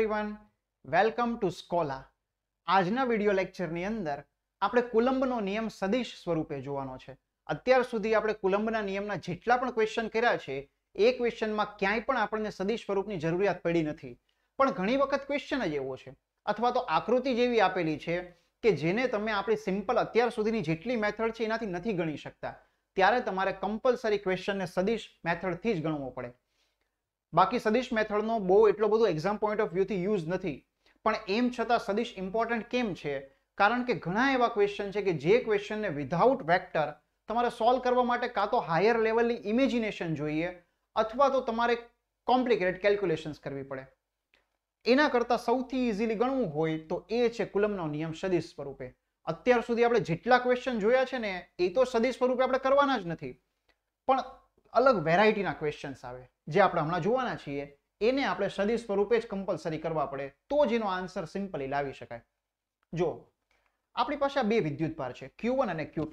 everyone welcome to સ્કોલા આજના video લેક્ચરની અંદર આપણે કુલંબનો નિયમ સદિશ સ્વરૂપે જોવાનો છે અત્યાર સુધી આપણે કુલંબના નિયમના જેટલા પણ ક્વેશ્ચન કર્યા છે એ ક્વેશ્ચનમાં ક્યાંય પણ આપણને સદિશ સ્વરૂપની જરૂરિયાત પડી નથી પણ ઘણી વખત ક્વેશ્ચન જ એવો છે અથવા તો આકૃતિ જેવી આપેલી છે કે જેને તમે આપણી સિમ્પલ અત્યાર સુધીની જેટલી મેથડ છે એનાથી નથી ગણી શકતા ત્યારે તમારે કમ્પલસરી ક્વેશ્ચનને સદીશ મેથડથી જ ગણવો પડે બાકી સદીશ મેથડનો બહુ એટલો બધો એક્ઝામ પોઈન્ટ ઓફ વ્યૂથી યુઝ નથી પણ એમ છતાં સદીશ ઇમ્પોર્ટન્ટ કેમ છે કારણ કે ઘણા એવા ક્વેશ્ચન છે કે જે ક્વેશ્ચનને વિધાઉટ વેક્ટર તમારે સોલ્વ કરવા માટે કાં તો હાયર લેવલની ઇમેજિનેશન જોઈએ અથવા તો તમારે કોમ્પ્લિકેટેડ કેલ્ક્યુલેશન્સ કરવી પડે એના કરતાં સૌથી ઇઝીલી ગણવું હોય તો એ છે કુલમનો નિયમ સદિશ સ્વરૂપે અત્યાર સુધી આપણે જેટલા ક્વેશ્ચન જોયા છે ને એ તો સદિશ સ્વરૂપે આપણે કરવાના જ નથી પણ અલગ વેરાયટીના ક્વેશ્ચન્સ આવે જે આપણે હમણાં જોવાના છીએ એને આપણે સદી સ્વરૂપે જ કમ્પલસરી કરવા પડે તો જ એનો આન્સર સિમ્પલી લાવી શકાય જો આપણી પાસે આ બે વિદ્યુતભાર છે ક્યુ અને ક્યુ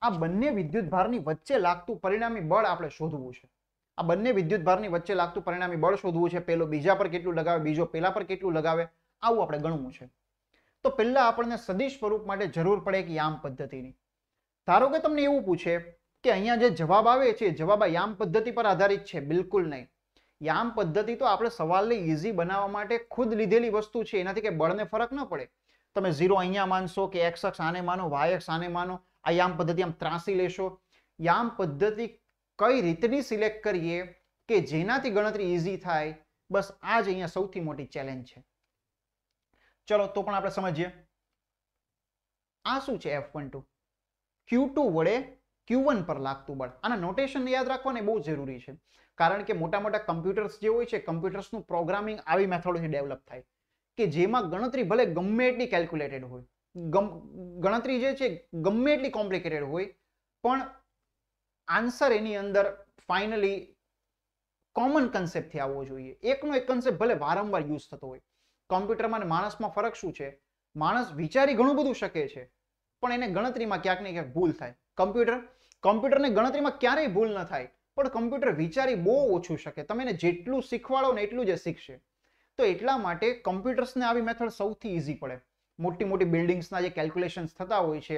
આ બંને વિદ્યુતભારની વચ્ચે લાગતું પરિણામી બળ આપણે શોધવું છે આ બંને વિદ્યુતભારની વચ્ચે લાગતું પરિણામી બળ શોધવું છે પેલો બીજા પર કેટલું લગાવે બીજો પેલા પર કેટલું લગાવે આવું આપણે ગણવું છે તો પહેલા આપણને સદી સ્વરૂપ માટે જરૂર પડે કે યામ પદ્ધતિની ધારો કે તમને એવું પૂછે કે અહીંયા જે જવાબ આવે છે જવાબ આ યામ પદ્ધતિ પર આધારિત છે બિલકુલ નહીં યામ પદ્ધતિ તો આપણે સવાલને ઇઝી બનાવવા માટે ખુદ લીધેલી વસ્તુ છે એનાથી કે બળને ફરક ન પડે તમે ઝીરો અહીંયા માનશો કે એક્સ અક્ષ આને માનો વાય અક્ષ આને માનો આ યામ પદ્ધતિ આમ ત્રાસી લેશો યામ પદ્ધતિ કઈ રીતની સિલેક્ટ કરીએ કે જેનાથી ગણતરી ઇઝી થાય બસ આ જ અહીંયા સૌથી મોટી ચેલેન્જ છે ચલો તો પણ આપણે સમજીએ આ શું છે F one two Q two વડે ક્યુ પર લાગતું બળ આના નોટેશન યાદ રાખવાને બહુ જરૂરી છે કારણ કે મોટા મોટા કમ્પ્યુટર્સ જે હોય છે કમ્પ્યુટર્સનું પ્રોગ્રામિંગ આવી મેથડોથી ડેવલપ થાય કે જેમાં ગણતરી ભલે ગમે એટલી કેલ્ક્યુલેટેડ હોય ગણતરી જે છે ગમે એટલી કોમ્પ્લિકેટેડ હોય પણ આન્સર એની અંદર ફાઇનલી કોમન કન્સેપ્ટથી આવવો જોઈએ એકનો એક કન્સેપ્ટ ભલે વારંવાર યુઝ થતો હોય કોમ્પ્યુટરમાં અને માણસમાં ફરક શું છે માણસ વિચારી ઘણું બધું શકે છે પણ એને ગણતરીમાં ક્યાંક ને ક્યાંક ભૂલ થાય કમ્પ્યુટર કોમ્પ્યુટરને ગણતરીમાં ક્યારેય ભૂલ ન થાય પણ કમ્પ્યુટર વિચારી બહુ ઓછું શકે તમે એને જેટલું શીખવાડો ને એટલું જ શીખશે તો એટલા માટે કમ્પ્યુટર્સને આવી મેથડ સૌથી ઇઝી પડે મોટી મોટી બિલ્ડિંગ્સના જે કેલ્ક્યુલેશન્સ થતા હોય છે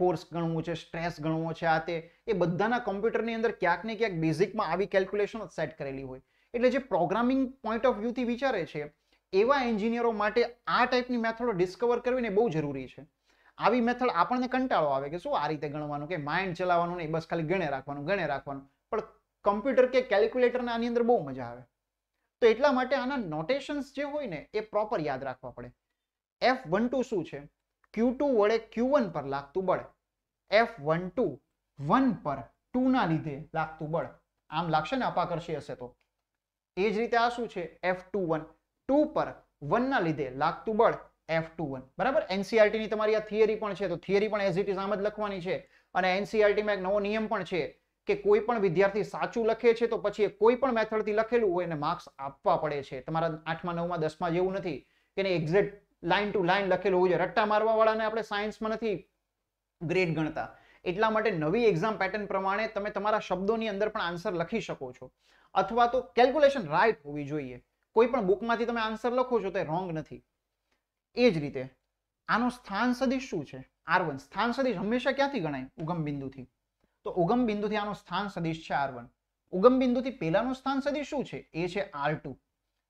ફોર્સ ગણવું છે સ્ટ્રેસ ગણવો છે આ તે એ બધાના કમ્પ્યુટરની અંદર ક્યાંક ને ક્યાંક બેઝિકમાં આવી કેલ્ક્યુલેશન સેટ કરેલી હોય એટલે જે પ્રોગ્રામિંગ પોઈન્ટ ઓફ વ્યૂથી વિચારે છે એવા એન્જિનિયરો માટે આ ટાઈપની મેથડો ડિસ્કવર કરવીને બહુ જરૂરી છે આવી મેથડ આપણને કંટાળો આવે કે શું આ રીતે ગણવાનું કે માઇન્ડ ચલાવવાનું નહીં બસ ખાલી ગણે રાખવાનું ગણે રાખવાનું પણ કમ્પ્યુટર કે કેલ્ક્યુલેટરને આની અંદર બહુ મજા આવે તો એટલા માટે આના નોટેશન્સ જે હોય ને એ પ્રોપર યાદ રાખવા પડે એફ વન ટુ શું છે ક્યુ ટુ વડે ક્યુ વન પર લાગતું બળ એફ વન ટુ વન પર ટુના લીધે લાગતું બળ આમ લાગશે ને અપાકર્ષી હશે તો એ જ રીતે આ શું છે એફ ટુ વન ટુ પર વનના લીધે લાગતું બળ એફ ટુ વન બરાબર એનસીઆરટીની e તમારી આ થિયરી પણ છે તો થિયરી પણ એઝ ઇટ ઇઝ આમ જ લખવાની છે અને એનસીઆરટીમાં e એક નવો નિયમ પણ છે કે કોઈ પણ વિદ્યાર્થી સાચું લખે છે તો પછી એ કોઈ પણ મેથડથી લખેલું હોય એને માર્ક્સ આપવા પડે છે તમારા આઠમા નવમાં દસમાં જેવું નથી કે એને એક્ઝેક્ટ લાઇન ટુ લાઇન લખેલું હોય છે રટ્ટા વાળાને આપણે સાયન્સમાં નથી ગ્રેડ ગણતા એટલા માટે નવી એક્ઝામ પેટર્ન પ્રમાણે તમે તમારા શબ્દોની અંદર પણ આન્સર લખી શકો છો અથવા તો કેલ્ક્યુલેશન રાઈટ હોવી જોઈએ કોઈ પણ બુકમાંથી તમે આન્સર લખો છો તે રોંગ નથી એ જ રીતે આનો સ્થાન સદિશ શું છે આર વન સ્થાન સદિશ હંમેશા ક્યાંથી ગણાય ઉગમ બિંદુથી તો ઉગમ બિંદુથી આનો સ્થાન સદિશ છે આર વન ઉગમ બિંદુથી પહેલાનું સ્થાન સદિશ શું છે એ છે આર ટુ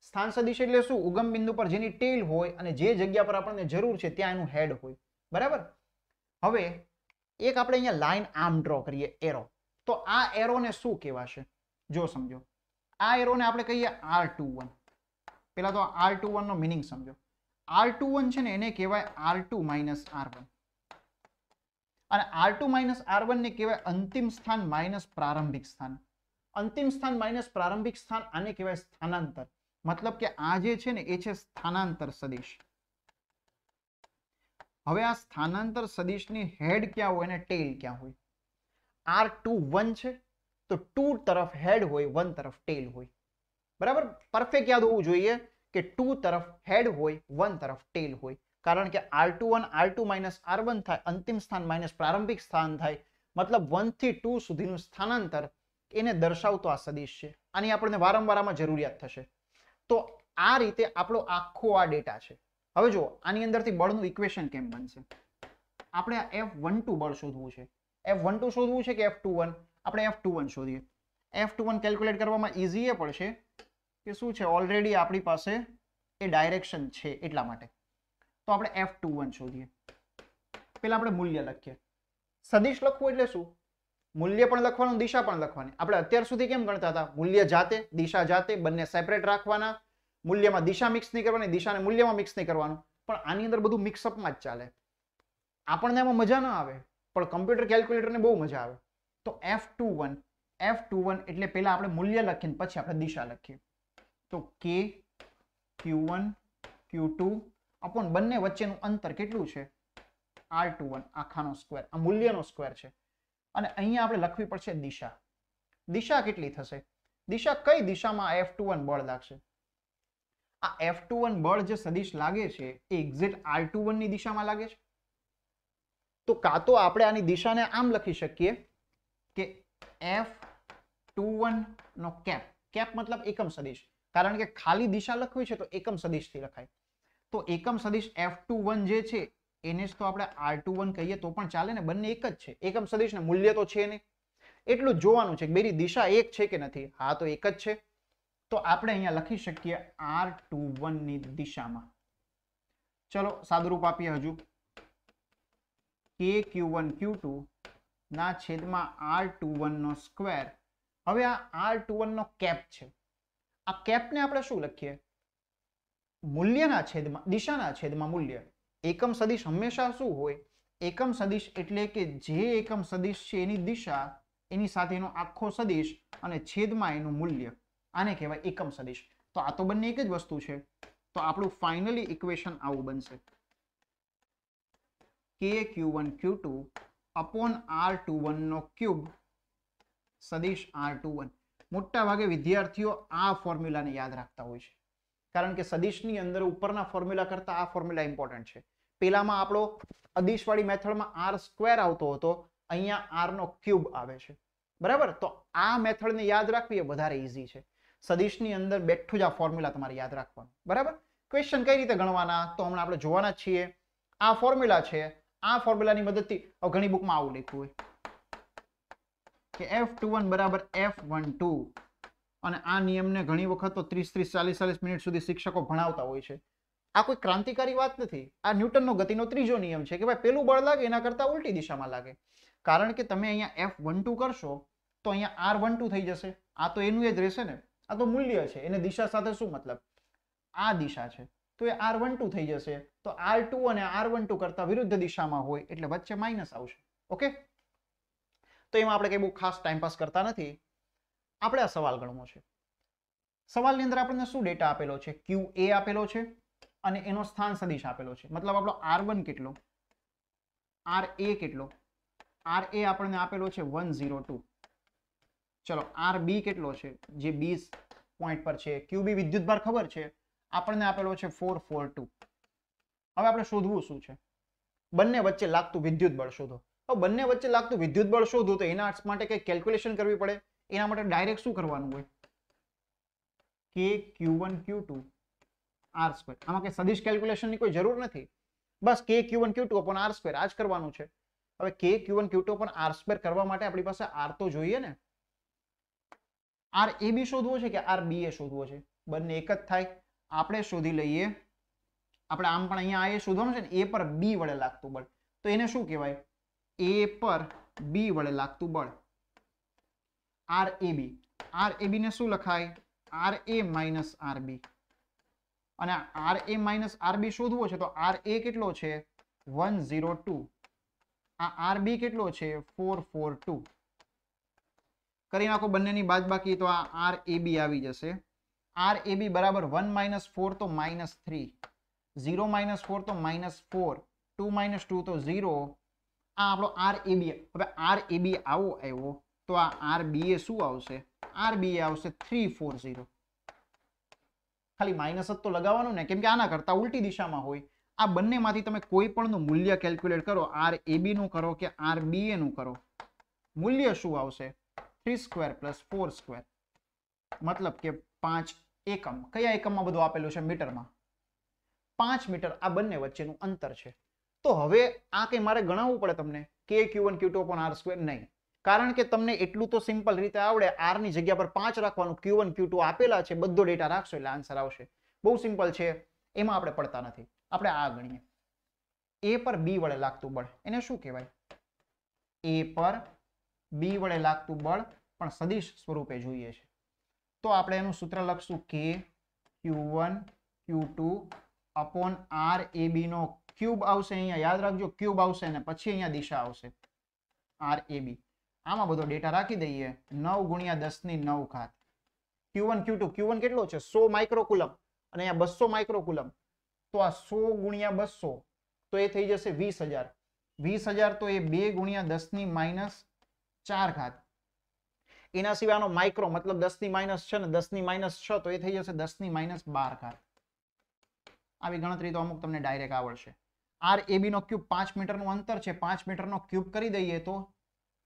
સ્થાન સદિશ એટલે શું ઉગમ બિંદુ પર જેની ટેલ હોય અને જે જગ્યા પર આપણને જરૂર છે ત્યાં એનું હેડ હોય બરાબર હવે એક આપણે અહીંયા લાઈન આમ ડ્રો કરીએ એરો તો આ એરોને શું કહેવાશે જો સમજો આ એરોને આપણે કહીએ આર ટુ વન પહેલાં તો આર ટુ વનનો મિનિંગ સમજો આર ટુ વન છે ને એને કહેવાય R two minus R one અને R two minus R one ને કહેવાય અંતિમ સ્થાન માઇનસ પ્રારંભિક સ્થાન અંતિમ સ્થાન માઇનસ પ્રારંભિક સ્થાન આને કહેવાય સ્થાનાંતર મતલબ કે આ જે છે ને એ છે સ્થાનાંતર સદિશ હવે આ સ્થાનાંતર સદિશની હેડ ક્યાં હોય અને ટેલ ક્યાં હોય આર ટુ વન છે તો ટુ તરફ હેડ હોય વન તરફ ટેલ હોય બરાબર પરફેક્ટ યાદ હોવું જોઈએ કે ટુ તરફ હેડ હોય વન તરફ ટેલ હોય કારણ કે R two one R two minus R one થાય અંતિમ સ્થાન માઇનસ પ્રારંભિક સ્થાન થાય મતલબ વનથી ટુ સુધીનું સ્થાનાંતર એને દર્શાવતો આ સદીશ છે આની આપણને વારંવાર જરૂરિયાત થશે તો આ રીતે આપણો આખો આ ડેટા છે હવે જુઓ આની અંદરથી બળનું ઇક્વેશન કેમ બનશે આપણે આ એફ વન ટુ બળ શોધવું છે એફ વન ટુ શોધવું છે કે એફ ટુ વન આપણે એફ ટુ વન શોધીએ એફ ટુ વન કેલ્ક્યુલેટ કરવામાં ઇઝીએ પડશે કે શું છે ઓલરેડી આપણી પાસે એ ડાયરેક્શન છે એટલા માટે તો આપણે એફ ટુ વન શોધીએ પેલા આપણે મૂલ્ય લખીએ સદિશ લખવું એટલે શું મૂલ્ય પણ લખવાનું દિશા પણ લખવાની આપણે અત્યાર સુધી કેમ ગણતા હતા મૂલ્ય જાતે દિશા જાતે બંને સેપરેટ રાખવાના મૂલ્યમાં દિશા મિક્સ નહીં કરવાની દિશાને મૂલ્યમાં મિક્સ નહીં કરવાનું પણ આની અંદર બધું મિક્સઅપમાં જ ચાલે આપણને એમાં મજા ના આવે પણ કમ્પ્યુટર કેલ્ક્યુલેટરને બહુ મજા આવે તો F two one F two one એટલે પહેલાં આપણે મૂલ્ય લખીને પછી આપણે દિશા લખીએ તો કે Q one Q two upon બંને વચ્ચેનું અંતર કેટલું છે આર ટુ વન આખાનો સ્કવેર આ મૂલ્યનો સ્ક્વેર છે અને અહીંયા આપણે લખવી પડશે દિશા દિશા કેટલી થશે દિશા કઈ દિશામાં એફ ટુ વન બળ લાગશે આ એફ ટુ વન બળ જે સદિશ લાગે છે એ એક્ઝેક્ટ આર ટુ વનની દિશામાં લાગે છે તો કાં તો આપણે આની દિશાને આમ લખી શકીએ કે એફ ટુ વનનો કેપ કેપ મતલબ એકમ સદિશ કારણ કે ખાલી દિશા લખવી છે તો એકમ સદિશથી લખાય તો એકમ સદિશ એફ જે છે એને જ તો આપણે આર કહીએ તો પણ ચાલે ને બંને એક જ છે એકમ સદિશને મૂલ્ય તો છે નહીં એટલું જોવાનું છે કે બેરી દિશા એક છે કે નથી હા તો એક જ છે તો આપણે અહીંયા લખી શકીએ આર ટુ ની દિશામાં ચલો સાદુરૂપ આપીએ હજુ કે ક્યુ વન ક્યુ ટુ ના છેદમાં આર ટુ વનનો સ્ક્વેર હવે આ આર ટુ વનનો કેપ છે આ કેપને આપણે શું લખીએ મૂલ્યના છેદમાં દિશાના છેદમાં મૂલ્ય એકમ સદિશ હંમેશા શું હોય એકમ સદિશ એટલે કે જે એકમ સદિશ છે એની દિશા એની સાથેનો આખો સદિશ અને છેદમાં એનું મૂલ્ય આને કહેવાય એકમ સદિશ તો આ તો બંને એક જ વસ્તુ છે તો આપણું ફાઇનલી ઇક્વેશન આવું બનશે કે Q one Q two upon R two વનનો ક્યુબ સદિશ આર ટુ વન મોટા ભાગે વિદ્યાર્થીઓ આ ફોર્મ્યુલાને યાદ રાખતા હોય છે કારણ કે સદિશની અંદર ઉપરના ફોર્મ્યુલા કરતાં આ ફોર્મ્યુલા ઇમ્પોર્ટન્ટ છે પેલામાં આપણો અદિશવાળી મેથડમાં આર સ્ક્વેર આવતો હતો અહીંયા આરનો ક્યુબ આવે છે બરાબર તો આ મેથડને યાદ રાખવી એ વધારે ઇઝી છે સદિશની અંદર બેઠું જ આ ફોર્મ્યુલા તમારે યાદ રાખવાનું બરાબર ક્વેશ્ચન કઈ રીતે ગણવાના તો હમણાં આપણે જોવાના છીએ આ ફોર્મ્યુલા છે આ ફોર્મ્યુલાની મદદથી ઘણી બુકમાં આવું લખ્યું હોય કે એફ ટુ વન બરાબર એફ વન ટુ અને આ નિયમને ઘણી વખત તો ત્રીસ ત્રીસ ચાલીસ ચાલીસ મિનિટ સુધી શિક્ષકો ભણાવતા હોય છે આ કોઈ ક્રાંતિકારી વાત નથી આ ન્યૂટનનો ગતિનો ત્રીજો નિયમ છે કે ભાઈ પેલું બળ લાગે એના કરતાં ઉલટી દિશામાં લાગે કારણ કે તમે અહીંયા એફ વન ટુ કરશો તો અહીંયા આર વન ટુ થઈ જશે આ તો એનું એ જ રહેશે ને આ તો મૂલ્ય છે એને દિશા સાથે શું મતલબ આ દિશા છે તો એ આર વન ટુ થઈ જશે તો આર ટુ અને આર વન ટુ કરતાં વિરુદ્ધ દિશામાં હોય એટલે વચ્ચે માઇનસ આવશે ઓકે તો એમાં આપણે કંઈ બહુ ખાસ ટાઈમપાસ કરતા નથી આપણે આ સવાલ ગણવો છે સવાલની અંદર આપણને શું ડેટા આપેલો છે ક્યુ એ આપેલો છે અને એનો સ્થાન સદીશ આપેલો છે મતલબ આપણો આર વન કેટલો આર એ કેટલો આર એ આપણને આપેલો છે વન ઝીરો ટુ ચલો આર બી કેટલો છે જે બીસ પોઈન્ટ પર છે ક્યુ ક્યુબી વિદ્યુતભાર ખબર છે આપણને આપેલો છે ફોર ફોર ટુ હવે આપણે શોધવું શું છે બંને વચ્ચે લાગતું વિદ્યુત બળ શોધો હવે બંને વચ્ચે લાગતું વિદ્યુત બળ શોધવું તો એના માટે કંઈક કેલ્ક્યુલેશન કરવી પડે એના માટે ડાયરેક્ટ શું કરવાનું હોય કે Q one Q two R square આમાં કંઈ સદિશ કેલ્ક્યુલેશનની કોઈ જરૂર નથી બસ કે Q one Q two upon R square આ જ કરવાનું છે હવે કે Q one Q two upon R square કરવા માટે આપણી પાસે આર તો જોઈએ ને આર એ બી શોધવો છે કે આર બી એ શોધવો છે બંને એક જ થાય આપણે શોધી લઈએ આપણે આમ પણ અહીંયા એ શોધવાનું છે ને એ પર બી વડે લાગતું બળ તો એને શું કહેવાય એ પર બી વડે લાગતું બળ આર એ બી આર એ બીને શું લખાય R A minus R B અને R A minus R B શોધવો છે તો આર એ કેટલો છે વન ઝીરો ટુ આ આર બી કેટલો છે ફોર ફોર ટુ કરી નાખો બંનેની બાદ બાકી તો આ આર એ બી આવી જશે આર એ બી બરાબર વન માઇનસ ફોર તો minus three zero minus four તો minus four two minus two તો ઝીરો આ આપણો આર એ બી હવે આર એ બી આવો આવ્યો તો આ આર બી એ શું આવશે આર બી આવશે થ્રી ફોર ઝીરો ખાલી માઇનસ જ તો લગાવવાનું ને કેમ કે આના કરતા ઉલટી દિશામાં હોય આ બંનેમાંથી તમે કોઈ પણનું મૂલ્ય કેલ્ક્યુલેટ કરો આર એ નું કરો કે આર બી નું કરો મૂલ્ય શું આવશે three square plus four square મતલબ કે પાંચ એકમ કયા એકમમાં બધું આપેલું છે મીટરમાં પાંચ મીટર આ બંને વચ્ચેનું અંતર છે તો હવે આ કંઈ મારે ગણાવવું પડે તમને કે Q one Q two upon R square નહીં કારણ કે તમને એટલું તો સિમ્પલ રીતે આવડે આરની જગ્યા પર પાંચ રાખવાનું ક્યુ વન ક્યુ ટુ આપેલા છે બધો ડેટા રાખશો એટલે આન્સર આવશે બહુ સિમ્પલ છે એમાં આપણે પડતા નથી આપણે આ ગણીએ એ પર બી વડે લાગતું બળ એને શું કહેવાય એ પર બી વડે લાગતું બળ પણ સદીશ સ્વરૂપે જોઈએ છે તો આપણે એનું સૂત્ર લખશું કે Q one Q two upon R A બીનો ક્યુબ આવશે અહીંયા યાદ રાખજો ક્યુબ આવશે અને પછી અહીંયા દિશા આવશે આર એ બી આમાં બધો ડેટા રાખી દઈએ નવ ગુણ્યા દસ ની નવ ખાત Q one Q two Q one કેટલો છે સો માઇક્રોકુલમ અને અહીંયા બસો માઇક્રોકુલમ તો આ સો ગુણ્યા બસો તો એ થઈ જશે વીસ હજાર વીસ હજાર તો એ બે ગુણ્યા દસ ની માઇનસ ચાર ખાત એના સિવાયનો માઇક્રો મતલબ દસ ની માઇનસ છે ને દસ ની માઇનસ છ તો એ થઈ જશે દસ ની માઇનસ બાર ખાત આવી ગણતરી તો અમુક તમને ડાયરેક્ટ આવડશે આર એબીનો ક્યુબ પાંચ મીટરનું અંતર છે પાંચ મીટરનો ક્યુબ કરી દઈએ તો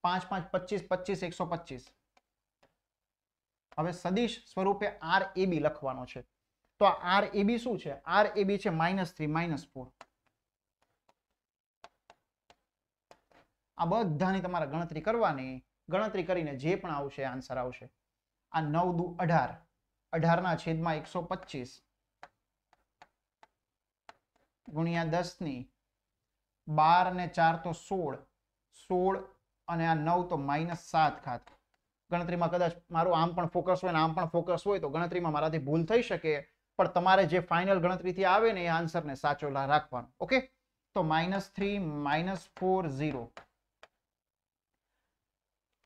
પાંચ પાંચ પચીસ પચીસ એકસો પચીસ હવે સદીશ સ્વરૂપે આર એબી લખવાનો છે તો આર એબી શું છે આર એબી છે માઇનસ થ્રી માઇનસ ફોર આ બધાની તમારે ગણતરી કરવાની ગણતરી કરીને જે પણ આવશે આન્સર આવશે આ નવ દુ અઢાર અઢારના છેદમાં એકસો પચીસ ગુણ્યા ની બાર ને ચાર તો સોળ સોળ અને આ નવ તો માઇનસ સાત ખાત ગણતરીમાં કદાચ મારું આમ પણ ફોકસ હોય ને આમ પણ ફોકસ હોય તો ગણતરીમાં મારાથી ભૂલ થઈ શકે પણ તમારે જે ફાઇનલ ગણતરીથી આવે ને એ આન્સરને સાચો રાખવાનો ઓકે તો minus three minus four zero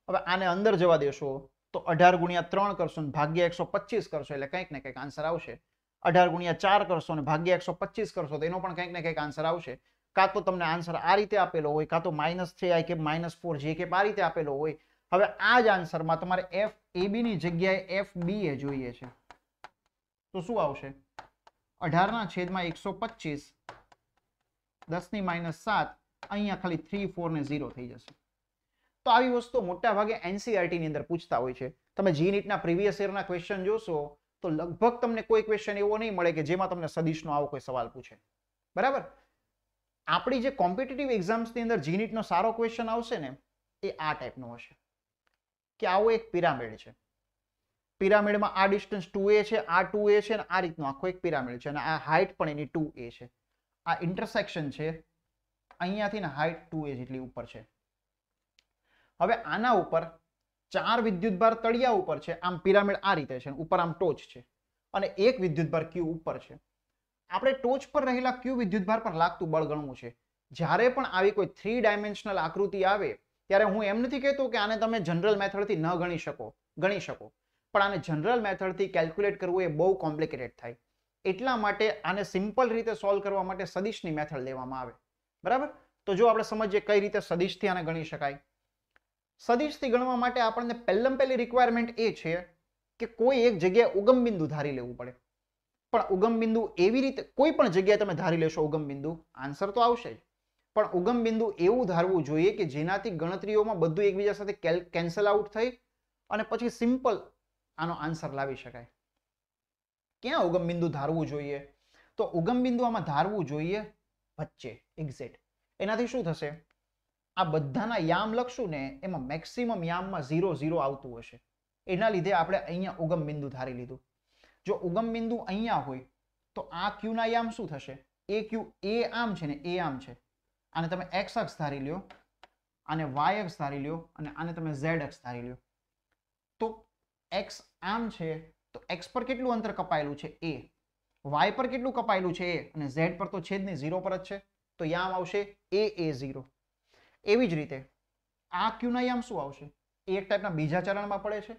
હવે આને અંદર જવા દેશો તો અઢાર ગુણ્યા ત્રણ કરશો ભાગ્ય એકસો પચીસ કરશો એટલે કંઈક ને કંઈક આન્સર આવશે અઢાર ગુણ્યા ચાર કરશો ને ભાગ્ય એકસો પચીસ કરશો તો એનો પણ કંઈક ને કંઈક આન્સર આવશે કાં તો તમને આન્સર આ રીતે આપેલો હોય કાં તો માઇનસ છે આઈ કે માઇનસ ફોર જે કે આ રીતે આપેલો હોય હવે આ જ આન્સરમાં તમારે એફ એ ની જગ્યાએ એફ બી એ જોઈએ છે તો શું આવશે અઢારના છેદમાં એકસો પચીસ દસની માઇનસ સાત અહીંયા ખાલી થ્રી ફોર ને ઝીરો થઈ જશે તો આવી વસ્તુ મોટા ભાગે એનસીઆરટીની e અંદર પૂછતા હોય છે તમે જી નીટના પ્રીવિયસ યરના ક્વેશ્ચન જોશો તો લગભગ તમને કોઈ ક્વેશ્ચન એવો નહીં મળે કે જેમાં તમને સદીશનો આવો કોઈ સવાલ પૂછે બરાબર આપણી જે કોમ્પિટિટિવ એક્ઝામ્સની અંદર જીનીટનો સારો ક્વેશ્ચન આવશે ને એ આ ટાઈપનો હશે કે આવો એક પિરામિડ છે પિરામિડમાં આ ડિસ્ટન્સ ટુ એ છે આ ટુ એ છે અને આ રીતનો આખો એક પિરામિડ છે અને આ હાઇટ પણ એની ટુ એ છે આ ઇન્ટરસેક્શન છે અહીંયાથી ને હાઇટ ટુ એ જેટલી ઉપર છે હવે આના ઉપર ચાર વિદ્યુતભાર તળિયા ઉપર છે આમ પિરામિડ આ રીતે છે ઉપર આમ ટોચ છે અને એક વિદ્યુતભાર ક્યુ ઉપર છે આપણે ટોચ પર રહેલા ક્યુ વિદ્યુતભાર પર લાગતું બળ ગણવું છે જ્યારે પણ આવી કોઈ થ્રી ડાયમેન્શનલ આકૃતિ આવે ત્યારે હું એમ નથી કહેતો કે આને તમે જનરલ મેથડથી ન ગણી શકો ગણી શકો પણ આને જનરલ મેથડથી કેલ્ક્યુલેટ કરવું એ બહુ કોમ્પ્લિકેટેડ થાય એટલા માટે આને સિમ્પલ રીતે સોલ્વ કરવા માટે સદીશની મેથડ લેવામાં આવે બરાબર તો જો આપણે સમજીએ કઈ રીતે સદીશથી આને ગણી શકાય સદીશથી ગણવા માટે આપણને પહેલાં પહેલી રિક્વાયરમેન્ટ એ છે કે કોઈ એક જગ્યાએ ઉગમ બિંદુ ધારી લેવું પડે પણ ઉગમ બિંદુ એવી રીતે કોઈ પણ જગ્યાએ તમે ધારી લેશો ઉગમ બિંદુ આન્સર તો આવશે જ પણ ઉગમ બિંદુ એવું ધારવું જોઈએ કે જેનાથી ગણતરીઓમાં બધું એકબીજા સાથે કેન્સલ આઉટ થઈ અને પછી સિમ્પલ આનો આન્સર લાવી શકાય ક્યાં ઉગમ બિંદુ ધારવું જોઈએ તો ઉગમ બિંદુ આમાં ધારવું જોઈએ વચ્ચે એક્ઝેક્ટ એનાથી શું થશે આ બધાના યામ લખશું ને એમાં મેક્સિમમ યામમાં ઝીરો ઝીરો આવતું હશે એના લીધે આપણે અહીંયા ઉગમ બિંદુ ધારી લીધું જો ઉગમ બિંદુ અહીંયા હોય તો આ ક્યુના યામ શું થશે એ ક્યુ એ આમ છે ને એ આમ છે આને તમે એક્સ અક્ષ ધારી લ્યો આને વાય અક્ષ ધારી લ્યો અને આને તમે ઝેડ અક્ષ ધારી લ્યો તો એક્સ આમ છે તો એક્સ પર કેટલું અંતર કપાયેલું છે એ વાય પર કેટલું કપાયેલું છે એ અને ઝેડ પર તો છેદ નહીં ઝીરો પર જ છે તો યામ આવશે એ એ ઝીરો એવી જ રીતે આ ક્યુના યામ શું આવશે એ એક ટાઈપના બીજા ચરણમાં પડે છે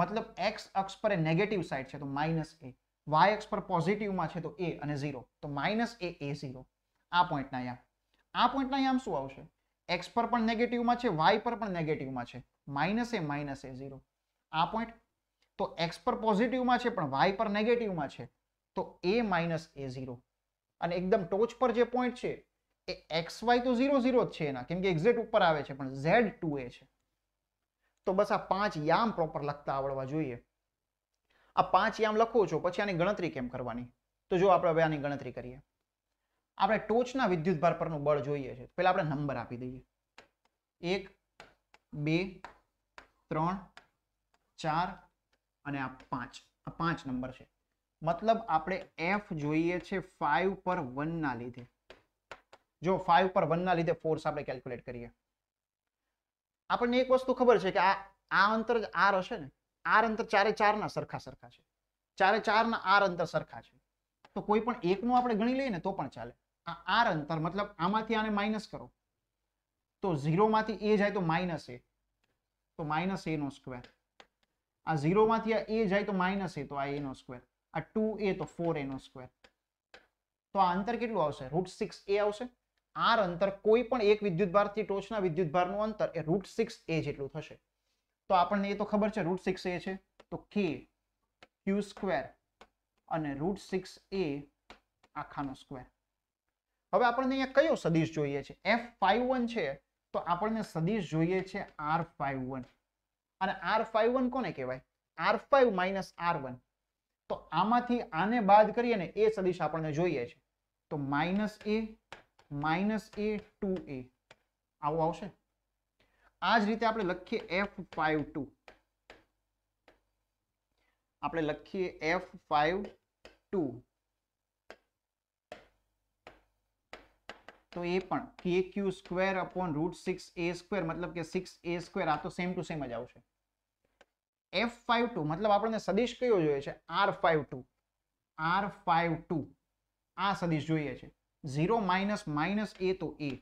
મતલબ એક્સ અક્ષ પર એ નેગેટિવ સાઈડ છે તો માઇનસ એ વાય અક્ષ પર પોઝિટિવમાં છે તો એ અને ઝીરો તો માઇનસ એ એ ઝીરો આ પોઈન્ટના યામ આ પોઈન્ટના યામ શું આવશે એક્સ પર પણ નેગેટિવમાં છે વાય પર પણ નેગેટિવમાં છે minus A minus A zero આ પોઈન્ટ તો એક્સ પર પોઝિટિવમાં છે પણ વાય પર નેગેટિવમાં છે તો એ માઇનસ એ ઝીરો અને એકદમ ટોચ પર જે પોઈન્ટ છે એ એક્સ વાય તો ઝીરો ઝીરો જ છે એના કેમ કે એક્ઝેટ ઉપર આવે છે પણ ઝેડ ટુ એ છે તો બસ આ પાંચ યામ પ્રોપર લખતા આવડવા જોઈએ આ પાંચ યામ લખો છો પછી આની ગણતરી કેમ કરવાની તો જો આપણે હવે આની ગણતરી કરીએ આપણે ટોચના વિદ્યુતભાર પરનું બળ જોઈએ છે પહેલાં આપણે નંબર આપી દઈએ એક બે ત્રણ ચાર અને આ પાંચ આ પાંચ નંબર છે મતલબ આપણે એફ જોઈએ છે ફાઇવ પર વનના લીધે જો ફાઈવ પર વનના લીધે ફોર્સ આપણે કેલ્ક્યુલેટ કરીએ આપણને એક વસ્તુ ખબર છે કે આ આ અંતર આર હશે ને આર અંતર ચારે ચાર ના સરખા સરખા છે ચારે ચાર ના આર અંતર સરખા છે તો કોઈ પણ એક નું આપણે ગણી લઈએ ને તો પણ ચાલે આ આર અંતર મતલબ આમાંથી આને માઇનસ કરો તો ઝીરો માંથી એ જાય તો માઇનસ એ તો માઇનસ એનો સ્કવેર આ ઝીરોમાંથી આ એ જાય તો માઇનસ એ તો આ એ નો સ્ક્વેર આ ટુ એ તો ફોર એ નો સ્કવેર તો આ અંતર કેટલું આવશે રૂટ સિક્સ એ આવશે આર અંતર કોઈ પણ એક ભારથી ટોચના વિદ્યુત ભારનું અંતર એ રૂટ સિક્સ એ જેટલું થશે તો આપણને એ તો ખબર છે રૂટ સિક્સ એ છે તો કે ક્યુ સ્ક્વેર અને રૂટ સિક્સ એ આખાનો સ્ક્વેર હવે આપણને અહીંયા કયો સદીશ જોઈએ છે એફ ફાઈવ વન છે તો આપણને સદીશ જોઈએ છે આર ફાઈવ વન અને આર ફાઈવ વન કોને કહેવાય R five minus R one તો આમાંથી આને બાદ કરીએ ને એ સદીશ આપણને જોઈએ છે તો minus A minus A two A આવું આવશે આ જ રીતે આપણે લખીએ એફ ફાઈવ ટુ આપણે લખીએ એફ ફાઈવ ટુ તો એ પણ કે Q square upon root six A square મતલબ કે સિક્સ એ સ્ક્વેર આ તો સેમ ટુ સેમ જ આવશે એફ ફાઈવ ટુ મતલબ આપણને સદીશ કયો જોઈએ છે R five two R five two આ સદીશ જોઈએ છે ઝીરો માઇનસ માઇનસ એ તો એ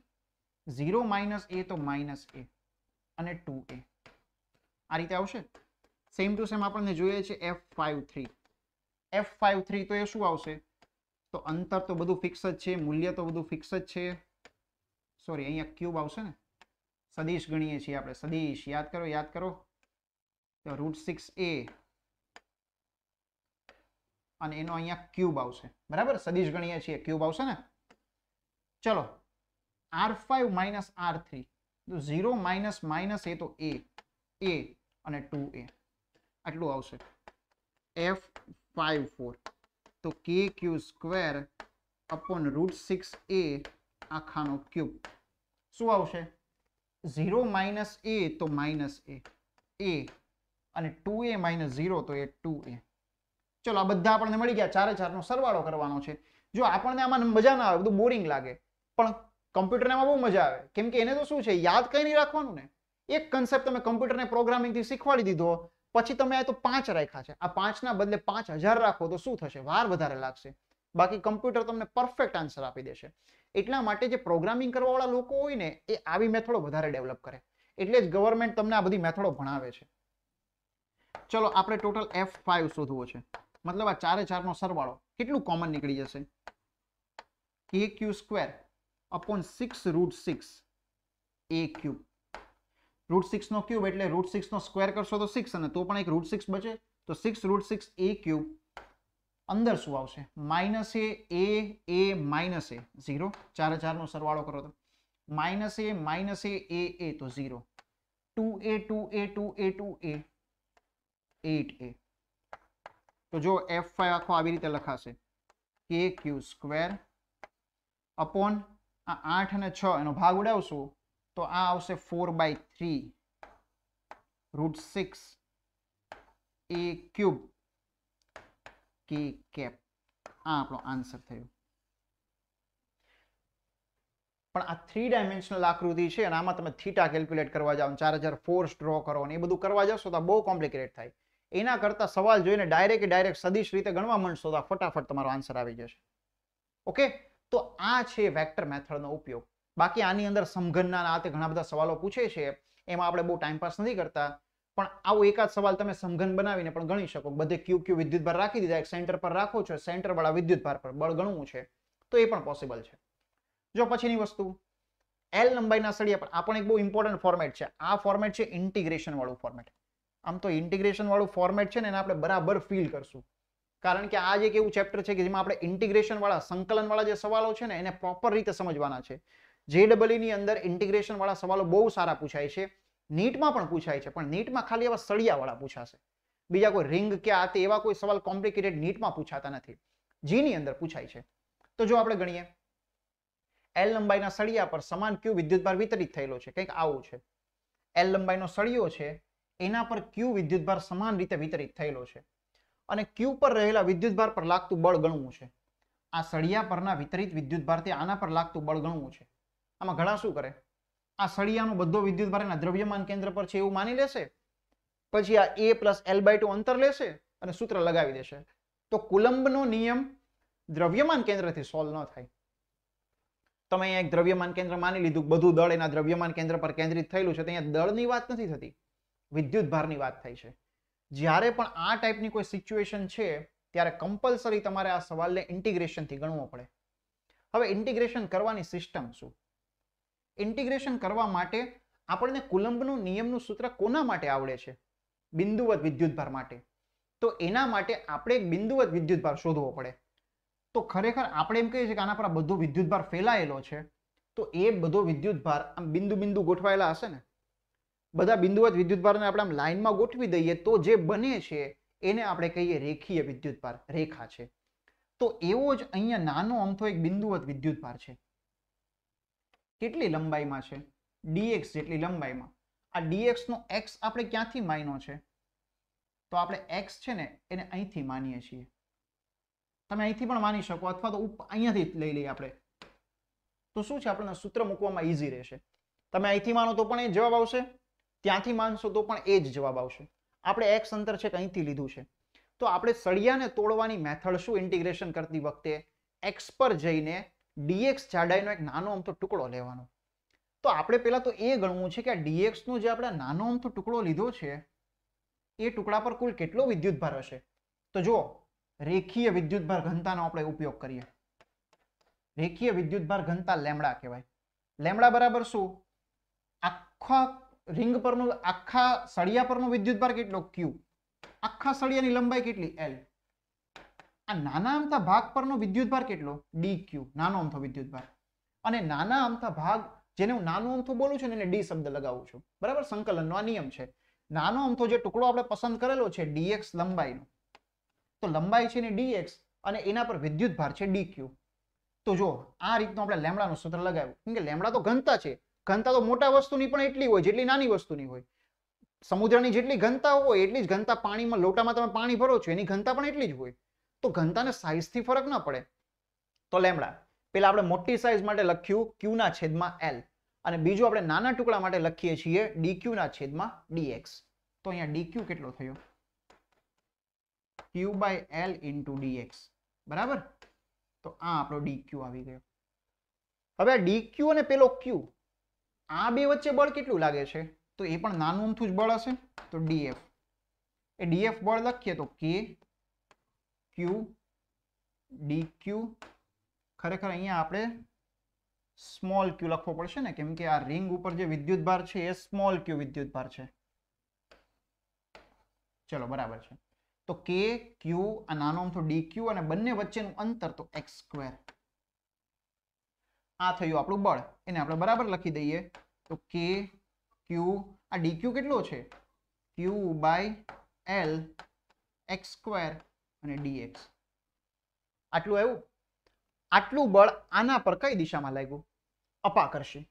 ઝીરો માઇનસ એ તો માઇનસ એ અને ટુ એ આ રીતે આવશે સેમ ટુ સેમ આપણને જોઈએ છે F five three F five three તો એ શું આવશે તો અંતર તો બધું ફિક્સ જ છે મૂલ્ય તો બધું ફિક્સ જ છે સોરી અહીંયા ક્યુબ આવશે ને સદીશ ગણીએ છીએ આપણે સદીશ યાદ કરો યાદ કરો તો રૂટ સિક્સ એ અને એનો અહીંયા ક્યુબ આવશે બરાબર સદીશ ગણીએ છીએ ક્યુબ આવશે ને ચલો R five minus R three તો ઝીરો માઇનસ માઇનસ એ તો એ એ અને ટુ એ આટલું આવશે એફ ફાઇવ ફોર તો કે Q square upon root six A આખાનો ક્યુબ શું આવશે ઝીરો માઇનસ એ તો માઇનસ એ એ અને ટુ એ માઇનસ ઝીરો તો એ ટુ એ ચલો આ બધા આપણને મળી ગયા ચારે ચારનો સરવાળો કરવાનો છે જો આપણને આમાં મજા ના આવે બધું બોરિંગ લાગે પણ કમ્પ્યુટરને એમાં બહુ મજા આવે કેમ કે એને તો શું છે યાદ કંઈ નહીં રાખવાનું ને એક કન્સેપ્ટ તમે કમ્પ્યુટરને પ્રોગ્રામિંગથી શીખવાડી દીધો પછી તમે આ તો પાંચ રાખ્યા છે આ પાંચના બદલે પાંચ હજાર રાખો તો શું થશે વાર વધારે લાગશે બાકી કમ્પ્યુટર તમને પરફેક્ટ આન્સર આપી દેશે એટલા માટે જે પ્રોગ્રામિંગ કરવાવાળા લોકો હોય ને એ આવી મેથડો વધારે ડેવલપ કરે એટલે જ ગવર્મેન્ટ તમને આ બધી મેથડો ભણાવે છે ચલો આપણે ટોટલ એફ ફાઇવ શોધવો છે મતલબ આ ચારે ચારનો સરવાળો કેટલું કોમન નીકળી જશે કે Q square upon six root six A cube root સિક્સનો ક્યુબ એટલે રૂટ સિક્સનો સ્ક્વેર કરશો તો સિક્સ અને તો પણ એક રૂટ સિક્સ બચે તો six root six A cube અંદર શું આવશે minus A A A minus A zero ચારે ચારનો સરવાળો કરો તો minus A minus A A A તો zero two A two A two A two A at A તો જો એફ આખો આવી રીતે લખાશે કે ક્યુ સ્ક્વેર અપોન આ આઠ અને છ એનો ભાગ ઉડાવશું તો આ આવશે four by three root six A cube કે કેપ આ આપણો આન્સર થયો પણ આ થ્રી ડાયમેન્શનલ આકૃતિ છે અને આમાં તમે થીટા કેલ્ક્યુલેટ કરવા જાઓ ચાર હજાર ફોર્સ ડ્રો કરો ને એ બધું કરવા જશો તો બહુ કોમ્પ્લિકેટ થાય એના કરતાં સવાલ જોઈને ડાયરેક્ટ ડાયરેક્ટ સદીશ રીતે ગણવા માંડશો તો ફટાફટ તમારો આન્સર આવી જશે ઓકે તો આ છે વેક્ટર મેથડનો ઉપયોગ બાકી આની અંદર સમઘનના નાતે ઘણા બધા સવાલો પૂછે છે એમાં આપણે બહુ ટાઈમ પાસ નથી કરતા પણ આવો એકાદ સવાલ તમે સમઘન બનાવીને પણ ગણી શકો બધે ક્યુ ક્યુ વિદ્યુતભાર રાખી દીધા એક સેન્ટર પર રાખો છો સેન્ટરવાળા વિદ્યુતભાર પર બળ ગણવું છે તો એ પણ પોસિબલ છે જો પછીની વસ્તુ એલ લંબાઈના સળિયા પણ આ પણ એક બહુ ઇમ્પોર્ટન્ટ ફોર્મેટ છે આ ફોર્મેટ છે ઇન્ટિગ્રેશન વાળું ફોર્મેટ આમ તો ઇન્ટિગ્રેશન વાળું ફોર્મેટ છે ને એને આપણે બરાબર ફીલ કરશું કારણ કે આ જે એક એવું ચેપ્ટર છે કે જેમાં આપણે ઇન્ટિગ્રેશનવાળા સંકલનવાળા જે સવાલો છે ને એને પ્રોપર રીતે સમજવાના છે જે ડબલઈની અંદર ઇન્ટિગ્રેશનવાળા સવાલો બહુ સારા પૂછાય છે નીટમાં પણ પૂછાય છે પણ નીટમાં ખાલી એવા સળિયાવાળા પૂછાશે બીજા કોઈ રિંગ કે આ તે એવા કોઈ સવાલ કોમ્પ્લિકેટેડ નીટમાં પૂછાતા નથી જીની અંદર પૂછાય છે તો જો આપણે ગણીએ એલ લંબાઈના સળિયા પર સમાન ક્યુ વિદ્યુતભાર વિતરિત થયેલો છે કંઈક આવું છે એલ લંબાઈનો સળિયો છે એના પર ક્યુ વિદ્યુતભાર સમાન રીતે વિતરિત થયેલો છે અને ક્યુ પર રહેલા વિદ્યુતભાર પર લાગતું બળ ગણવું છે આ સળિયા પરના વિતરિત વિદ્યુતભારથી આના પર લાગતું બળ ગણવું છે આમાં ઘણા શું કરે આ સળિયાનો બધો વિદ્યુતભાર એના દ્રવ્યમાન કેન્દ્ર પર છે એવું માની લેશે પછી આ A plus L by two અંતર લેશે અને સૂત્ર લગાવી દેશે તો કુલંબનો નિયમ દ્રવ્યમાન કેન્દ્રથી સોલ્વ ન થાય તમે અહીંયા એક દ્રવ્યમાન કેન્દ્ર માની લીધું બધું દળ એના દ્રવ્યમાન કેન્દ્ર પર કેન્દ્રિત થયેલું છે તો અહીંયા દળની વાત નથી થતી વિદ્યુત ભારની વાત થઈ છે જ્યારે પણ આ ટાઈપની કોઈ સિચ્યુએશન છે ત્યારે કમ્પલસરી તમારે આ સવાલને ઇન્ટિગ્રેશનથી ગણવો પડે હવે ઇન્ટિગ્રેશન કરવાની સિસ્ટમ શું ઇન્ટિગ્રેશન કરવા માટે આપણને કુલંબનું નિયમનું સૂત્ર કોના માટે આવડે છે બિંદુવત વિદ્યુતભાર માટે તો એના માટે આપણે એક બિંદુવત વિદ્યુતભાર શોધવો પડે તો ખરેખર આપણે એમ કહીએ છીએ કે આના પર આ બધો વિદ્યુતભાર ફેલાયેલો છે તો એ બધો વિદ્યુતભાર આમ બિંદુ બિંદુ ગોઠવાયેલા હશે ને બધા બિંદુવત જ વિદ્યુતભારને આપણે આમ લાઇનમાં ગોઠવી દઈએ તો જે બને છે એને આપણે કહીએ રેખીય વિદ્યુતભાર રેખા છે તો એવો જ અહીંયા નાનો અમથો એક બિંદુવત વિદ્યુતભાર છે કેટલી લંબાઈમાં છે ડીએક્સ જેટલી લંબાઈમાં આ ડીએક્સનો એક્સ આપણે ક્યાંથી માયનો છે તો આપણે એક્સ છે ને એને અહીંથી માનીએ છીએ તમે અહીંથી પણ માની શકો અથવા તો અહીંયાથી લઈ લઈએ આપણે તો શું છે આપણને સૂત્ર મૂકવામાં ઈઝી રહેશે તમે અહીંથી માનો તો પણ એ જવાબ આવશે ત્યાંથી માનશો તો પણ એ જ જવાબ આવશે આપણે એક્સ અંતર છે અહીંથી લીધું છે તો આપણે સળિયાને તોડવાની મેથડ શું ઇન્ટિગ્રેશન કરતી વખતે એક્સ પર જઈને ડીએક્સ જાડાઈનો એક નાનો અમથો ટુકડો લેવાનો તો આપણે પહેલાં તો એ ગણવું છે કે આ ડીએક્સનો જે આપણે નાનો અમથો ટુકડો લીધો છે એ ટુકડા પર કુલ કેટલો વિદ્યુતભાર હશે તો જો રેખીય વિદ્યુતભાર ઘનતાનો આપણે ઉપયોગ કરીએ રેખીય વિદ્યુતભાર ઘનતા લેમડા કહેવાય લેમડા બરાબર શું આખા રિંગ પરનો આખા સળિયા પરનો ભાર કેટલો ક્યુ આખા સળિયાની લંબાઈ કેટલી એલ આ નાના અમથા ભાગ પરનો વિદ્યુત ભાર કેટલો ડી ક્યુ નાનો અમથો ભાર અને નાના અમથા ભાગ જેને હું નાનો અમથો બોલું છું ને એને ડી શબ્દ લગાવું છું બરાબર સંકલનનો આ નિયમ છે નાનો અમથો જે ટુકડો આપણે પસંદ કરેલો છે ડીએક્સ લંબાઈનો તો લંબાઈ છે ને ડીએક્સ અને એના પર વિદ્યુત ભાર છે ડી ક્યુ તો જો આ રીતનું આપણે લેમડાનું સૂત્ર લગાવ્યું કેમ કે લેમડા તો ઘનતા છે ઘનતા તો મોટા વસ્તુની પણ એટલી હોય જેટલી નાની વસ્તુની હોય સમુદ્રની જેટલી ઘનતા હોય એટલી જ ઘનતા પાણીમાં લોટામાં તમે પાણી ભરો છો એની ઘનતા પણ એટલી જ હોય તો ઘનતાને સાઇઝથી ફરક ન પડે તો લેમડા પેલા આપણે મોટી સાઇઝ માટે લખ્યું ક્યુના છેદમાં એલ અને બીજું આપણે નાના ટુકડા માટે લખીએ છીએ ડી ક્યુના છેદમાં ડીએક્સ તો અહીંયા ડીક્યુ કેટલો થયો Q by L into D X બરાબર તો આ આપણો ડી ક્યુ આવી ગયો હવે આ ડીક્યુ અને પેલો ક્યુ આ બે વચ્ચે બળ કેટલું લાગે છે તો એ પણ નાનું અમથું જ બળ હશે તો ડીએફ એ ડીએફ બળ લખીએ તો કે ક્યુ ડી ક્યુ ખરેખર અહીંયા આપણે સ્મોલ ક્યુ લખવો પડશે ને કેમ કે આ રિંગ ઉપર જે વિદ્યુત ભાર છે એ સ્મોલ ક્યુ વિદ્યુત ભાર છે ચલો બરાબર છે તો કે ક્યુ આ નાનો અમથું ડી ક્યુ અને બંને વચ્ચેનું અંતર તો એક્સ સ્ક્વેર આ થયું આપણું બળ એને આપણે બરાબર લખી દઈએ તો કે ક્યુ આ ડી ક્યુ કેટલો છે Q by L X square અને ડીએક્સ આટલું આવ્યું આટલું બળ આના પર કઈ દિશામાં લાગ્યું અપાકર્ષી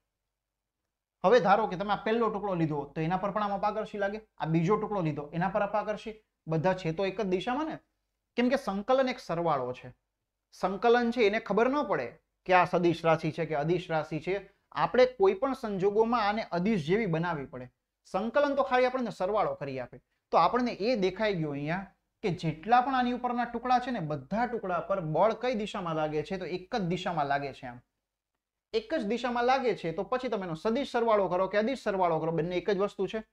હવે ધારો કે તમે આ પહેલો ટુકડો લીધો તો એના પર પણ આમ અપાકર્ષી લાગે આ બીજો ટુકડો લીધો એના પર અપાકર્ષી બધા છે તો એક જ દિશામાં ને કેમ કે સંકલન એક સરવાળો છે સંકલન છે એને ખબર ન પડે કે આ સદિશ રાશિ છે કે અદિશ રાશિ છે આપણે કોઈ પણ સંજોગોમાં આને અધિશ જેવી બનાવવી પડે સંકલન તો ખાલી આપણને સરવાળો કરી આપે તો આપણને એ દેખાઈ ગયો અહીંયા કે જેટલા પણ આની ઉપરના ટુકડા છે ને બધા ટુકડા પર બળ કઈ દિશામાં લાગે છે તો એક જ દિશામાં લાગે છે આમ એક જ દિશામાં લાગે છે તો પછી તમે સદીશ સરવાળો કરો કે અદિશ સરવાળો કરો બંને એક જ વસ્તુ છે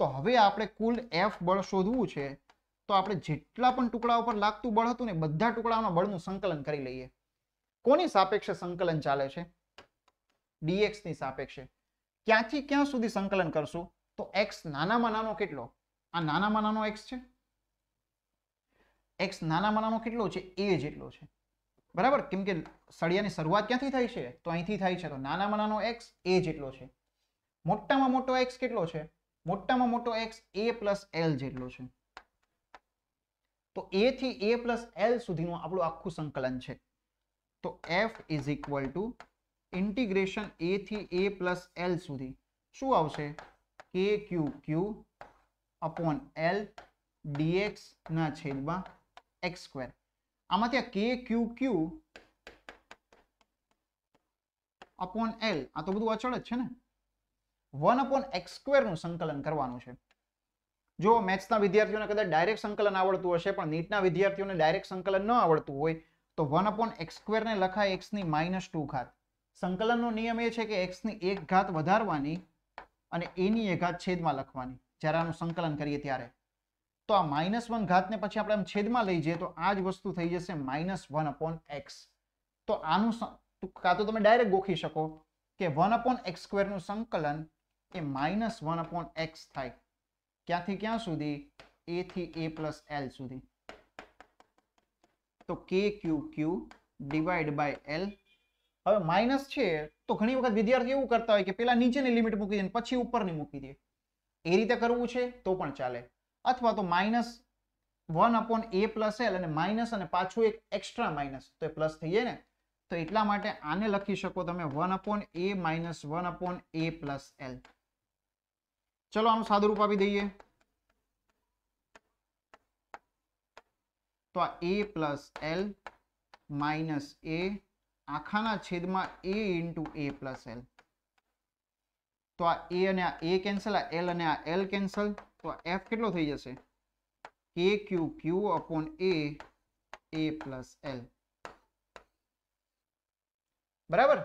તો હવે આપણે કુલ એફ બળ શોધવું છે તો આપણે જેટલા પણ ટુકડા ઉપર લાગતું બળ હતું ને બધા ટુકડામાં બળનું સંકલન કરી લઈએ કોની સાપેક્ષે સંકલન ચાલે છે dx ની સાપેક્ષે ક્યાંથી ક્યાં સુધી સંકલન કરશું તો x નાનામાં નાનો કેટલો આ નાનામાં નાનો x છે x નાનામાં નાનો કેટલો છે a જેટલો છે બરાબર કેમ કે સળિયાની શરૂઆત ક્યાંથી થાય છે તો અહીંથી થાય છે તો નાનામાં નાનો x a જેટલો છે મોટામાં મોટો x કેટલો છે મોટામાં મોટો x a પ્લસ l જેટલો છે તો a થી a પ્લસ l સુધીનું આપણું આખું સંકલન છે તો F is equal to integration A થી એ પ્લસ એલ સુધી શું આવશે કે ક્યુ ક્યુ અપોન એલ ડીએક્સના છેદમાં એક્સ સ્ક્વેર આમાં ત્યાં કે ક્યુ ક્યુ અપોન એલ આ તો બધું અચળ જ છે ને વન અપોન એક્સ સ્ક્વેરનું સંકલન કરવાનું છે જો મેથ્સના વિદ્યાર્થીઓને કદાચ ડાયરેક્ટ સંકલન આવડતું હશે પણ નીટના વિદ્યાર્થીઓને ડાયરેક્ટ સંકલન ન આવડતું હોય તો વન અપોન એક્સ સ્ક્વેરને લખાય એક્સની માઇનસ ટુ ઘાત સંકલનનો નિયમ એ છે કે એક્સની એક ઘાત વધારવાની અને એની એ ઘાત છેદમાં લખવાની જ્યારે આનું સંકલન કરીએ ત્યારે તો આ માઇનસ વન ઘાતને પછી આપણે આમ છેદમાં લઈ જઈએ તો આ જ વસ્તુ થઈ જશે માઇનસ વન અપોન એક્સ તો આનું કાં તો તમે ડાયરેક્ટ ગોખી શકો કે વન અપોન એક્સ સ્ક્વેરનું સંકલન A minus one upon X થાય ક્યાંથી ક્યાં સુધી એથી એ પ્લસ એલ સુધી તો કે Q Q divide by L હવે માઇનસ છે તો ઘણી વખત વિદ્યાર્થી એવું કરતા હોય કે પેલા નીચેની લિમિટ મૂકી દે પછી ઉપરની મૂકી દે એ રીતે કરવું છે તો પણ ચાલે અથવા તો minus one upon A plus L અને માઇનસ અને પાછું એક એક્સ્ટ્રા માઇનસ તો એ પ્લસ થઈ જાય ને તો એટલા માટે આને લખી શકો તમે one upon A minus one upon A plus L ચલો આનું સાદું રૂપ આપી દઈએ તો આ A plus L minus A આખાના છેદમાં A into A plus L તો આ એ અને આ એ કેન્સલ આ એલ અને આ એલ કેન્સલ તો આ એફ કેટલો થઈ જશે કે Q Q upon A A plus L બરાબર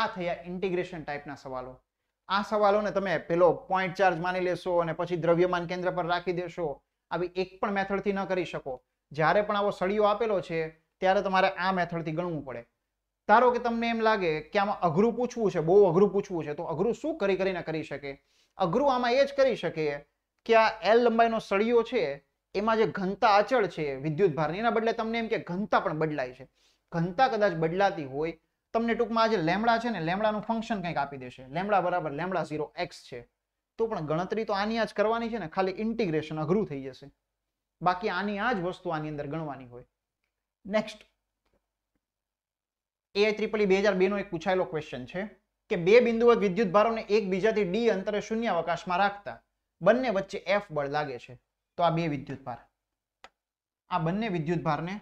આ થયા ઇન્ટિગ્રેશન ટાઈપના સવાલો આ સવાલોને તમે પેલો પોઈન્ટ ચાર્જ માની લેશો અને પછી દ્રવ્યમાન કેન્દ્ર પર રાખી દેશો આવી એક પણ મેથડથી ન કરી શકો જ્યારે પણ આવો સળિયો આપેલો છે ત્યારે તમારે આ મેથડથી ગણવું પડે ધારો કે તમને એમ લાગે કે આમાં અઘરું પૂછવું છે બહુ અઘરું પૂછવું છે તો અઘરું શું કરી કરીને કરી શકે અઘરું આમાં એ જ કરી શકે કે આ એલ લંબાઈનો સળિયો છે એમાં જે ઘનતા અચળ છે વિદ્યુત ભારની એના બદલે તમને એમ કે ઘનતા પણ બદલાય છે ઘનતા કદાચ બદલાતી હોય તમને ટૂંકમાં આજે લેમડા છે ને લેમડાનું ફંક્શન કંઈક આપી દેશે લેમડા બરાબર લેમડા ઝીરો એક્સ છે તો પણ ગણતરી તો આની જ કરવાની છે ને ખાલી ઇન્ટિગ્રેશન અઘરું થઈ જશે બાકી આની આ જ વસ્તુ આની અંદર ગણવાની હોય નેક્સ્ટ એ ત્રિપલી બે હજાર બેનો એક પૂછાયેલો ક્વેશ્ચન છે કે બે બિંદુઓ વિદ્યુત ભારોને એકબીજાથી ડી અંતરે શૂન્યાવકાશમાં રાખતા બંને વચ્ચે એફ બળ લાગે છે તો આ બે વિદ્યુત ભાર આ બંને વિદ્યુત ભારને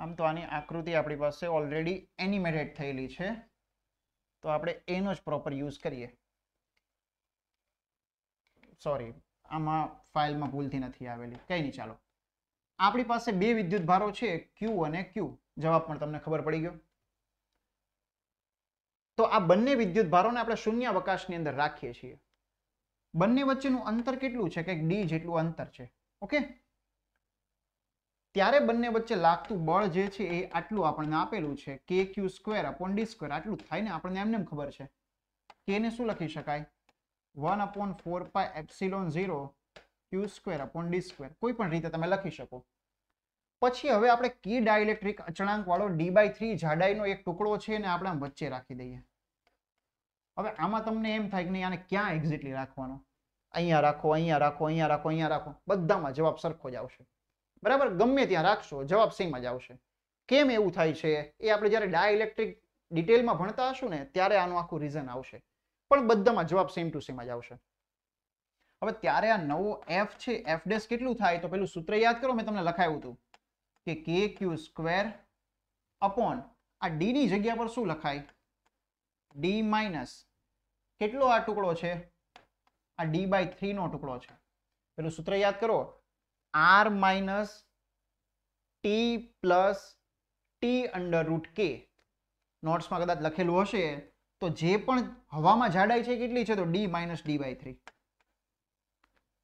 આમ તો આની આકૃતિ આપણી પાસે ઓલરેડી એનિમેટેડ થયેલી છે તો આપણે એનો જ પ્રોપર યુઝ કરીએ સોરી આમાં ફાઇલમાં ભૂલથી નથી આવેલી કંઈ નહીં ચાલો આપણી પાસે બે વિદ્યુત ભારો છે ક્યુ અને ક્યુ જવાબ પણ તમને ખબર પડી ગયો તો આ બંને વિદ્યુત ભારોને આપણે શૂન્યાવકાશની અંદર રાખીએ છીએ બંને વચ્ચેનું અંતર કેટલું છે કંઈક ડી જેટલું અંતર છે ઓકે ત્યારે બંને વચ્ચે લાગતું બળ જે છે એ આટલું આપણને આપેલું છે કે Q square upon D square આટલું થાય ને આપણને એમને ખબર છે કે ને શું લખી શકાય one upon four pi epsilon zero Q square upon D square કોઈ પણ રીતે તમે લખી શકો પછી હવે આપણે કી ડાયલેક્ટ્રિક અચળાંક વાળો ડી બાય થ્રી જાડાઈનો એક ટુકડો છે ને આપણે વચ્ચે રાખી દઈએ હવે આમાં તમને એમ થાય કે નહીં આને ક્યાં એક્ઝેક્ટલી રાખવાનો અહીંયા રાખો અહીંયા રાખો અહીંયા રાખો અહીંયા રાખો બધામાં જવાબ સરખો જ આવશે બરાબર ગમે ત્યાં રાખશો જવાબ સેમ જ આવશે કેમ એવું થાય છે એ આપણે જ્યારે ડાયલેક્ટ્રિક ડિટેલમાં ભણતા હશું ને ત્યારે આનું આખું રીઝન આવશે પણ બધામાં જવાબ સેમ ટુ સેમ જ આવશે હવે ત્યારે આ નવો એફ છે એફ ડેસ કેટલું થાય તો પેલું સૂત્ર યાદ કરો મેં તમને લખાયું હતું કે કે ક્યુ સ્ક્વેર અપોન આ ડીની જગ્યા પર શું લખાય ડી માઇનસ કેટલો આ ટુકડો છે આ ડી બાય થ્રીનો ટુકડો છે પેલું સૂત્ર યાદ કરો R minus T plus T under root કે નોટ્સમાં કદાચ લખેલું હશે તો જે પણ હવામાં જાડાઈ છે કેટલી છે તો D minus D by three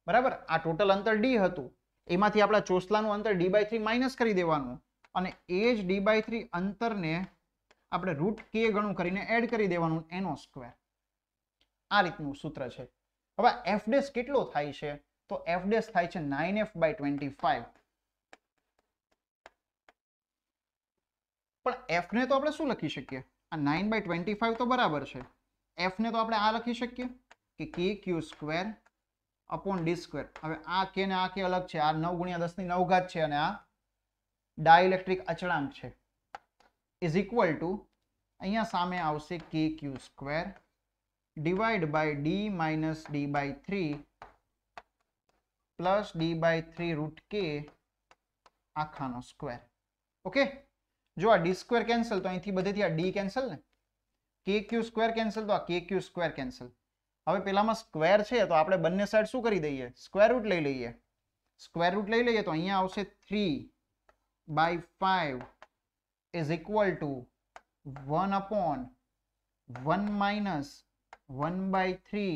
બરાબર આ ટોટલ અંતર ડી હતું એમાંથી આપણા ચોસલાનું અંતર ડી બાય થ્રી માઇનસ કરી દેવાનું અને એ જ ડી બાય થ્રી અંતરને આપણે રૂટ કે ગણું કરીને એડ કરી દેવાનું એનો સ્કવેર આ રીતનું સૂત્ર છે હવે એફ ડેશ કેટલો થાય છે તો એફ ડેશ થાય છે nine F by twenty five પણ એફ ને તો આપણે શું લખી શકીએ આ નાઇન બાય ટ્વેન્ટી ફાઇવ તો બરાબર છે એફને તો આપણે આ લખી શકીએ કે કે Q square upon D square હવે આ કે ને આ કે અલગ છે આ નવ ગુણ્યા દસની નવઘાત છે અને આ ડાયલેક્ટ્રિક અચળાંક છે ઇઝ ઇક્વલ ટુ અહીંયા સામે આવશે કે Q square divide by D minus D by three plus D by three root કે આખાનો સ્ક્વેર ઓકે જો આ d² કેન્સલ તો અહીંથી બધેથી આ d કેન્સલ ને kq² કેન્સલ તો આ kq² કેન્સલ હવે પહેલામાં સ્ક્વેર છે તો આપણે બંને સાઈડ શું કરી દઈએ સ્ક્વેર રૂટ લઈ લઈએ સ્ક્વેર રૂટ લઈ લઈએ તો અહીંયા આવશે 3 / 5 = 1 / 1 - 1 / 3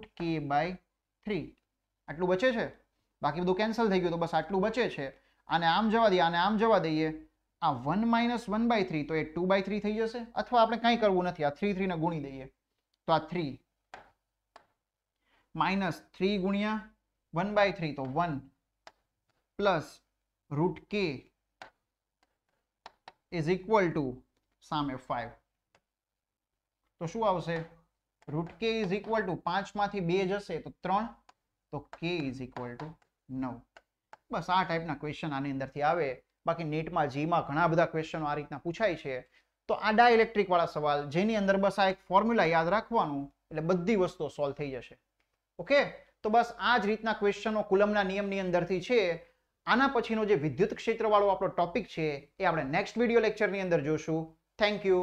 + √k / 3 આટલું બચે છે બાકી બધું કેન્સલ થઈ ગયું તો બસ આટલું બચે છે આને આમ જવા દઈએ આને આમ જવા દઈએ આ one minus one by three તો એ ટુ બાય થ્રી થઈ જશે અથવા આપણે કાંઈ કરવું નથી આ થ્રી થ્રીને ગુણી દઈએ તો આ થ્રી માઇનસ થ્રી ગુણ્યા વન બાય થ્રી તો વન પ્લસ રૂટ કે ઇઝ ઇક્વલ ટુ સામે ફાઈવ તો શું આવશે રૂટ કે ઇઝ ઇક્વલ ટુ પાંચમાંથી બે જશે તો ત્રણ તો કે ઇઝ ઇક્વલ ટુ નવ બસ આ ટાઈપના ક્વેશ્ચન આની અંદરથી આવે બાકી નેટમાં જીમાં ઘણા બધા ક્વેશ્ચનો આ રીતના પૂછાય છે તો આ ડાયલેક્ટ્રિકવાળા સવાલ જેની અંદર બસ આ એક ફોર્મ્યુલા યાદ રાખવાનું એટલે બધી વસ્તુઓ સોલ્વ થઈ જશે ઓકે તો બસ આ જ રીતના ક્વેશ્ચનો કુલમના નિયમની અંદરથી છે આના પછીનો જે વિદ્યુત ક્ષેત્રવાળો આપણો ટોપિક છે એ આપણે નેક્સ્ટ વિડીયો લેક્ચરની અંદર જોશું થેન્ક યુ